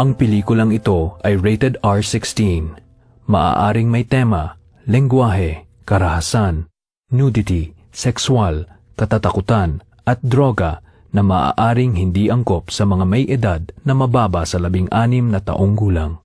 Ang pelikulang ito ay rated R16. Maaaring may tema, lengguwahe, karahasan, nudity, sexual, katatakutan, at droga na maaaring hindi angkop sa mga may edad na mababa sa labing anim na taong gulang.